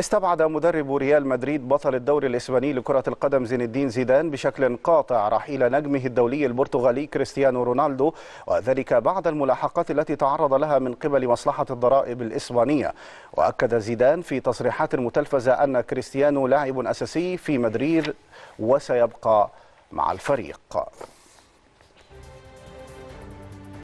استبعد مدرب ريال مدريد بطل الدوري الإسباني لكرة القدم زين الدين زيدان بشكل قاطع رحيل نجمه الدولي البرتغالي كريستيانو رونالدو وذلك بعد الملاحقات التي تعرض لها من قبل مصلحة الضرائب الإسبانية وأكد زيدان في تصريحات متلفزة أن كريستيانو لاعب أساسي في مدريد وسيبقى مع الفريق